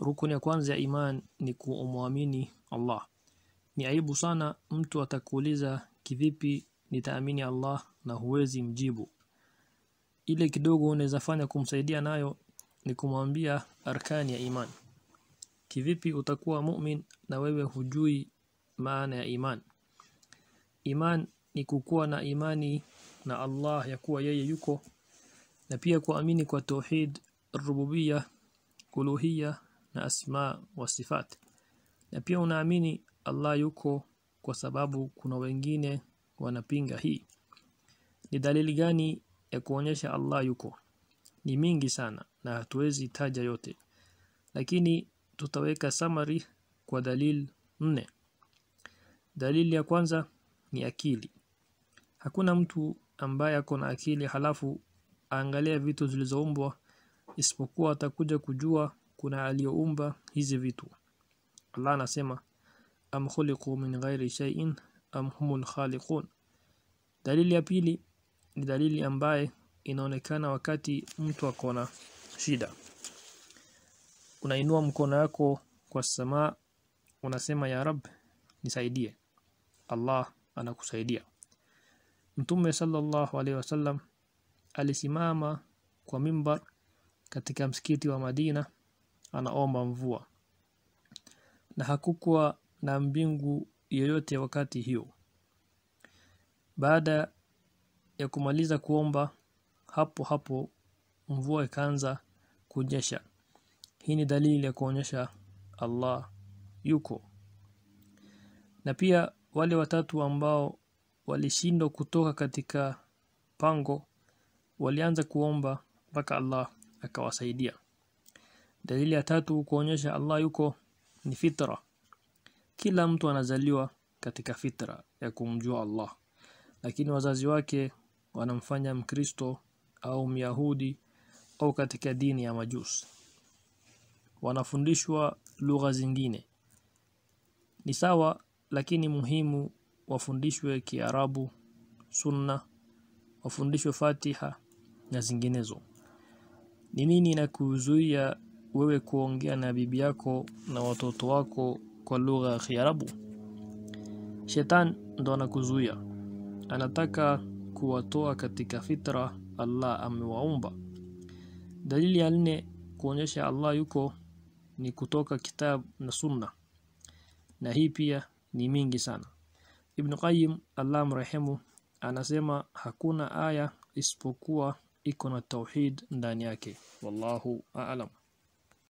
Rukuni ya kwanza ya iman ni kumwamini Allah. Ni aibu sana mtu atakuuliza kivipi nitaamini Allah na huwezi mjibu. Ile kidogo unaweza fanya kumsaidia nayo ni kumwambia arkani ya iman. Kivipi utakuwa mumin na wewe hujui maana ya iman? Iman ni kukuwa na imani na Allah ya kuwa yeye yuko na pia kuamini kwa tauhid rububia uluhia na asma wa sifat na pia unaamini Allah yuko kwa sababu kuna wengine wanapinga hii ni dalili gani ya kuonyesha Allah yuko ni mingi sana na hatuwezi taja yote lakini tutaweka summary kwa dalil nne dalili ya kwanza ni akili hakuna mtu ambaye ako na akili halafu aangalia vitu zilizoumbwa isipokuwa atakuja kujua kuna aliyoumba hizi vitu Allah anasema am khuliqu min ghairi shay'in am humul khaliqun dalili ya pili ni dalili ambaye inaonekana wakati mtu akona shida unainua mkono wako kwa samaa unasema ya rab nisaidie Allah anakusaidia Mtume sallallahu alaihi wasallam alisimama kwa mimbar katika msikiti wa Madina anaomba mvua na hakukuwa na mbingu yoyote wakati hiyo baada ya kumaliza kuomba hapo hapo mvua ikaanza kunyesha hii ni dalili ya kuonyesha Allah yuko na pia wale watatu ambao walishindwa kutoka katika pango walianza kuomba mpaka Allah akawasaidia Dalili ya tatu kuonyesha Allah yuko ni fitra. Kila mtu anazaliwa katika fitra ya kumjua Allah. Lakini wazazi wake wanamfanya Mkristo au Myahudi au katika dini ya Majusi. Wanafundishwa lugha zingine. Ni sawa lakini muhimu wafundishwe Kiarabu, Sunna, wafundishwe Fatiha na zinginezo. Ni nini inakuzuia wewe kuongea na bibi yako na watoto wako kwa lugha ya Kiarabu. Shetan ndo anakuzuia, anataka kuwatoa katika fitra Allah amewaumba. Dalili ya nne kuonyesha Allah yuko ni kutoka kitabu na sunna, na hii pia ni mingi sana. Ibn Qayyim Allah mrehemu anasema hakuna aya isipokuwa iko na tauhid ndani yake. Wallahu a'lam.